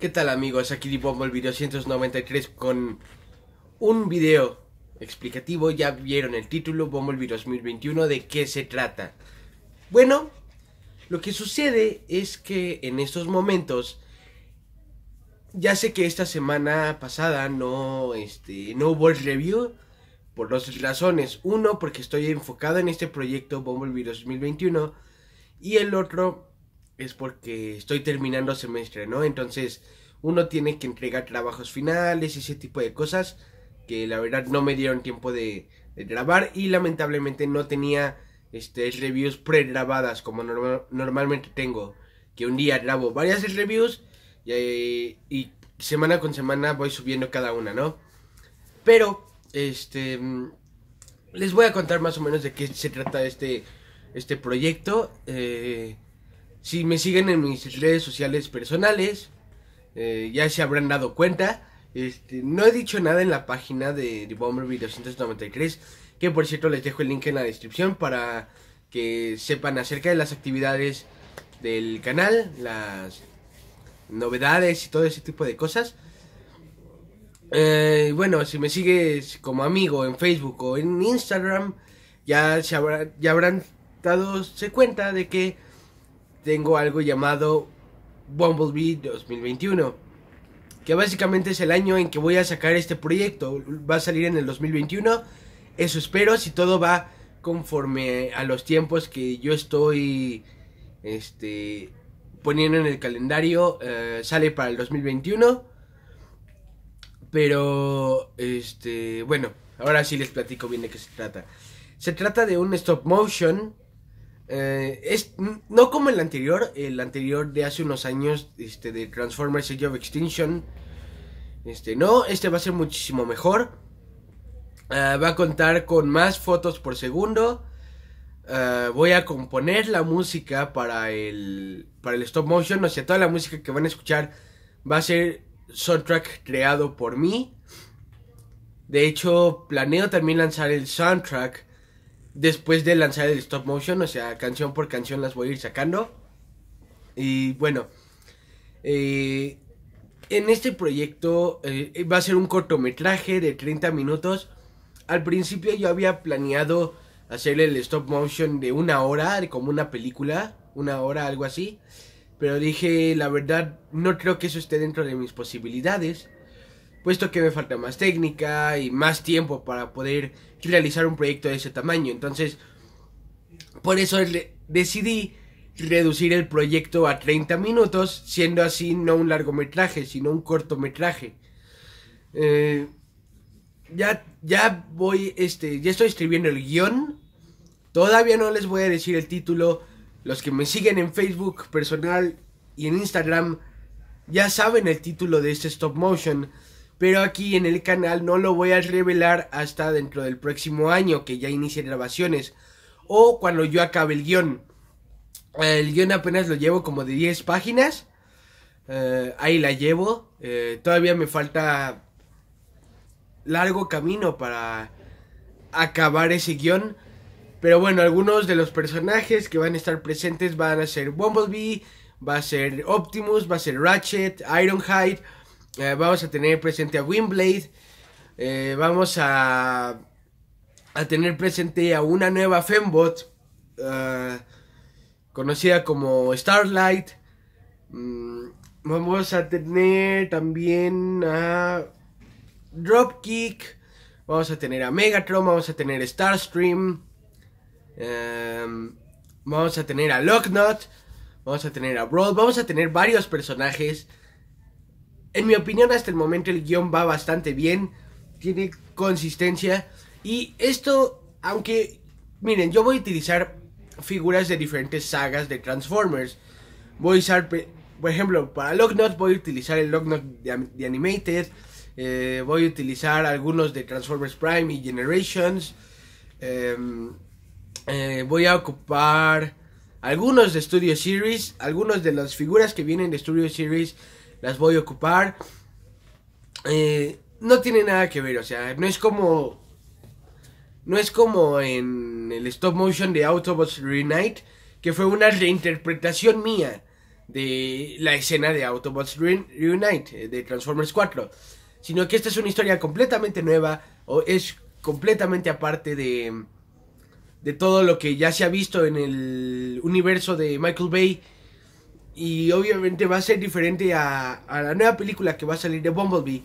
¿Qué tal amigos? Aquí Dibombo el video 193 con un video explicativo. Ya vieron el título, Bombo 2021, ¿de qué se trata? Bueno, lo que sucede es que en estos momentos, ya sé que esta semana pasada no, este, no hubo el review por dos razones. Uno, porque estoy enfocado en este proyecto Bombo 2021 y el otro es porque estoy terminando semestre, ¿no? Entonces uno tiene que entregar trabajos finales, ese tipo de cosas que la verdad no me dieron tiempo de, grabar y lamentablemente no tenía este, reviews pregrabadas como normalmente tengo, que un día grabo varias reviews eh, y, semana con semana voy subiendo cada una, ¿no? Pero, este, les voy a contar más o menos de qué se trata este, este proyecto. Eh, si me siguen en mis redes sociales personales, eh, ya se habrán dado cuenta. Este, no he dicho nada en la página de, The Bomberby 293, que por cierto les dejo el link en la descripción para que sepan acerca de las actividades del canal, las novedades y todo ese tipo de cosas. Eh, bueno, si me sigues como amigo en Facebook o en Instagram, ya, se ya habrán dado cuenta de que tengo algo llamado Bumblebee 2021, que básicamente es el año en que voy a sacar este proyecto. Va a salir en el 2021, eso espero, si todo va conforme a los tiempos que yo estoy este, poniendo en el calendario, eh, sale para el 2021. Pero, este, bueno, ahora sí les platico bien de qué se trata. Se trata de un stop motion eh, es, no como el anterior, el anterior de hace unos años, este, de Transformers Age of Extinction. Este, no, este va a ser muchísimo mejor. Eh, va a contar con más fotos por segundo. Eh, voy a componer la música para el, para el stop motion. O sea, toda la música que van a escuchar va a ser soundtrack creado por mí. De hecho, planeo también lanzar el soundtrack después de lanzar el stop motion, o sea, canción por canción las voy a ir sacando. Y bueno, eh, en este proyecto eh, va a ser un cortometraje de 30 minutos. Al principio yo había planeado hacer el stop motion de una hora, como una película, una hora, algo así. Pero dije, la verdad, no creo que eso esté dentro de mis posibilidades puesto que me falta más técnica y más tiempo para poder realizar un proyecto de ese tamaño. Entonces, por eso decidí reducir el proyecto a 30 minutos, siendo así no un largometraje, sino un cortometraje. Eh, ya, ya voy, este, ya estoy escribiendo el guión. Todavía no les voy a decir el título. Los que me siguen en Facebook personal y en Instagram ya saben el título de este stop motion pero aquí en el canal no lo voy a revelar hasta dentro del próximo año que ya inicie grabaciones o cuando yo acabe el guión. El guión apenas lo llevo como de 10 páginas. Eh, ahí la llevo. Eh, todavía me falta largo camino para acabar ese guión. Pero bueno, algunos de los personajes que van a estar presentes van a ser Bumblebee, va a ser Optimus, va a ser Ratchet, Ironhide, eh, vamos a tener presente a Windblade. Eh, vamos a, tener presente a una nueva Fembot. Eh, conocida como Starlight. Mm, vamos a tener también a Dropkick. Vamos a tener a Megatron. Vamos a tener Starstream. Em, vamos a tener a Locknut. Vamos a tener a Brawl. Vamos a tener varios personajes en mi opinión, hasta el momento el guión va bastante bien, tiene consistencia. Y esto, aunque, miren, yo voy a utilizar figuras de diferentes sagas de Transformers. Voy a usar, por ejemplo, para Locknot voy a utilizar el Locknot de, de Animated. Eh, voy a utilizar algunos de Transformers Prime y Generations. Em, eh, voy a ocupar algunos de Studio Series. Algunos de las figuras que vienen de Studio Series las voy a ocupar. Eh, no tiene nada que ver, o sea, no es como... No es como en el stop motion de Autobots Reunite, que fue una reinterpretación mía de la escena de Autobots Reunite, eh, de Transformers 4. Sino que esta es una historia completamente nueva, o es completamente aparte de, de todo lo que ya se ha visto en el universo de Michael Bay y obviamente va a ser diferente a, la nueva película que va a salir de Bumblebee.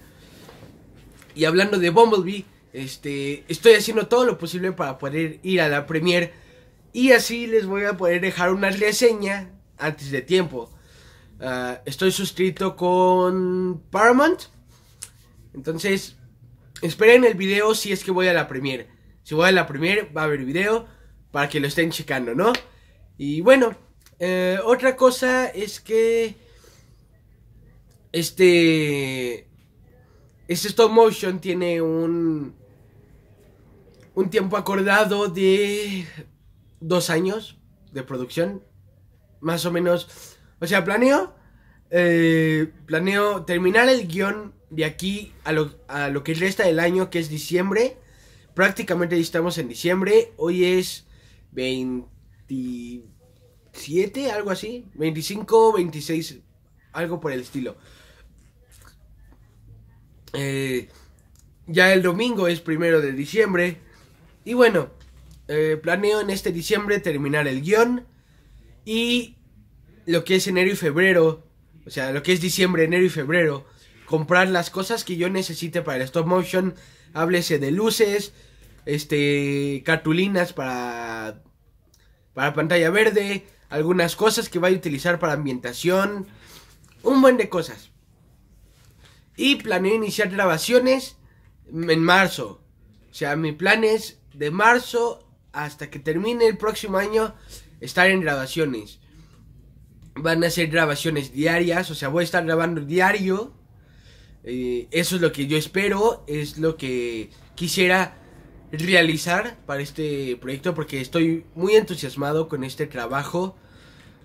Y hablando de Bumblebee, este, estoy haciendo todo lo posible para poder ir a la Premiere. y así les voy a poder dejar una reseña antes de tiempo. Ah, estoy suscrito con Paramount. Entonces, esperen el video si es que voy a la premier. Si voy a la premier, va a haber video para que lo estén checando, ¿no? Y bueno, eh, otra cosa es que. Este. Este stop motion tiene un. Un tiempo acordado de. Dos años de producción. Más o menos. O sea, planeo. Eh, planeo terminar el guión de aquí a lo, a lo que resta del año, que es diciembre. Prácticamente estamos en diciembre. Hoy es 20. 7, algo así. 25, 26, algo por el estilo. Eh, ya el domingo es primero de diciembre. Y bueno, eh, planeo en este diciembre terminar el guión. Y lo que es enero y febrero, o sea, lo que es diciembre, enero y febrero, comprar las cosas que yo necesite para el stop motion. Háblese de luces, este, cartulinas para para pantalla verde, algunas cosas que voy a utilizar para ambientación, un buen de cosas. Y planeo iniciar grabaciones en marzo. O sea, mi plan es de marzo hasta que termine el próximo año estar en grabaciones. Van a ser grabaciones diarias, o sea, voy a estar grabando diario. Eh, eso es lo que yo espero, es lo que quisiera realizar para este proyecto porque estoy muy entusiasmado con este trabajo.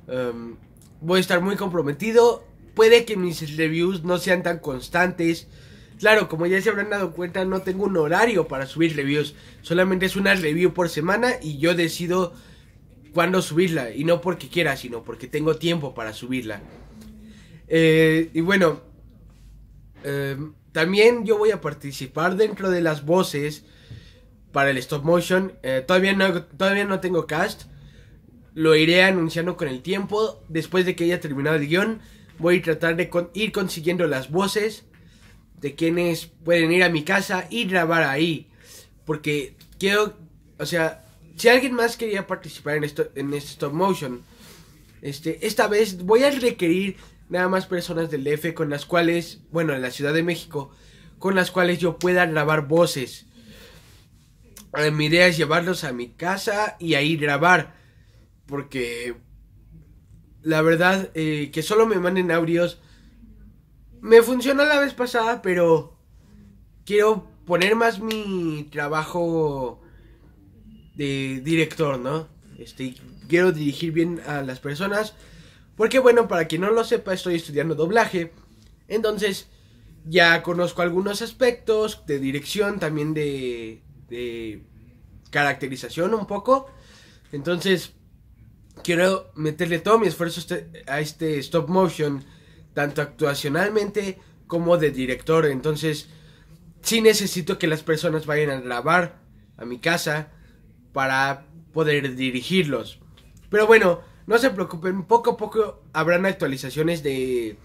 Em, voy a estar muy comprometido. Puede que mis reviews no sean tan constantes. Claro, como ya se habrán dado cuenta, no tengo un horario para subir reviews. Solamente es una review por semana y yo decido cuándo subirla. Y no porque quiera, sino porque tengo tiempo para subirla. Eh, y bueno, em, también yo voy a participar dentro de las voces para el stop motion. Eh, todavía, no, todavía no tengo cast. Lo iré anunciando con el tiempo. Después de que haya terminado el guión, voy a tratar de ir consiguiendo las voces de quienes pueden ir a mi casa y grabar ahí. Porque quiero, o sea, si alguien más quería participar en, esto, en este stop motion, este, esta vez voy a requerir nada más personas del DF con las cuales, bueno, en la Ciudad de México, con las cuales yo pueda grabar voces. Eh, mi idea es llevarlos a mi casa y ahí grabar. Porque la verdad eh, que solo me manden audios. Me funcionó la vez pasada, pero quiero poner más mi trabajo de director, ¿no? Este, quiero dirigir bien a las personas. Porque bueno, para quien no lo sepa, estoy estudiando doblaje. Entonces, ya conozco algunos aspectos de dirección, también de caracterización un poco. Entonces, quiero meterle todo mi esfuerzo a este, este stop motion, tanto actuacionalmente como de director. Entonces, Si necesito que las personas vayan a grabar a mi casa para poder dirigirlos. Pero bueno, no se preocupen, poco a poco habrán actualizaciones de,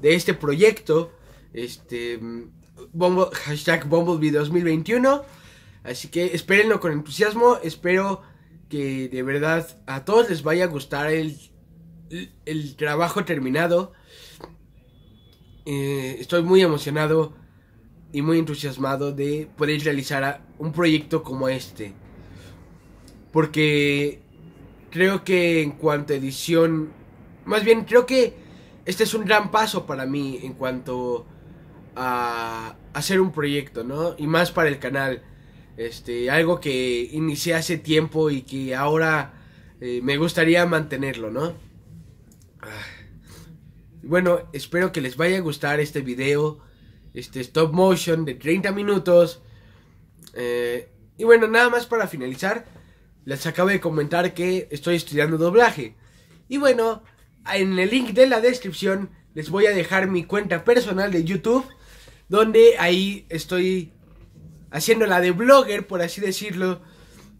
de este proyecto. Este, mm, hashtag Bumblebee 2021. Así que espérenlo con entusiasmo. Espero que de verdad a todos les vaya a gustar el, trabajo terminado. Eh, estoy muy emocionado y muy entusiasmado de poder realizar un proyecto como este. Porque creo que en cuanto a edición, más bien creo que este es un gran paso para mí en cuanto a hacer un proyecto, ¿no? Y más para el canal. Este, algo que inicié hace tiempo y que ahora eh, me gustaría mantenerlo, ¿no? Ah. Bueno, espero que les vaya a gustar este video, este stop motion de 30 minutos. Eh, y bueno, nada más para finalizar, les acabo de comentar que estoy estudiando doblaje. Y bueno, en el link de la descripción les voy a dejar mi cuenta personal de YouTube, donde ahí estoy haciendo la de blogger, por así decirlo,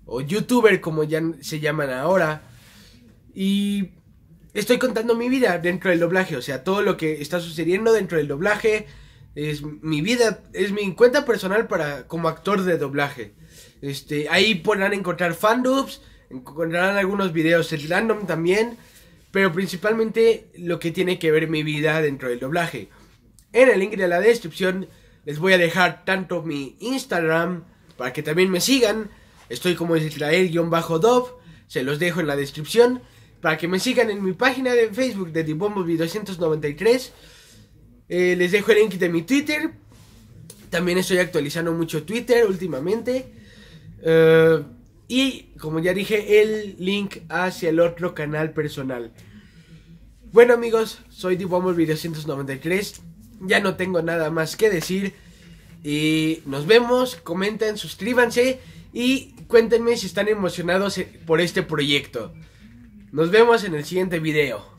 o youtuber como ya se llaman ahora. Y estoy contando mi vida dentro del doblaje, o sea, todo lo que está sucediendo dentro del doblaje es mi vida, es mi cuenta personal para como actor de doblaje. Este, ahí podrán encontrar fandubs, encontrarán algunos videos en random también, pero principalmente lo que tiene que ver mi vida dentro del doblaje. En el link de la descripción les voy a dejar tanto mi Instagram para que también me sigan. Estoy como Israel-Dov. Se los dejo en la descripción. Para que me sigan en mi página de Facebook de Dibombovi 293. Eh, les dejo el link de mi Twitter. También estoy actualizando mucho Twitter últimamente. Eh, y como ya dije, el link hacia el otro canal personal. Bueno amigos, soy Dibombovi 293. Ya no tengo nada más que decir. Y nos vemos, comenten, suscríbanse y cuéntenme si están emocionados eh, por este proyecto. Nos vemos en el siguiente video.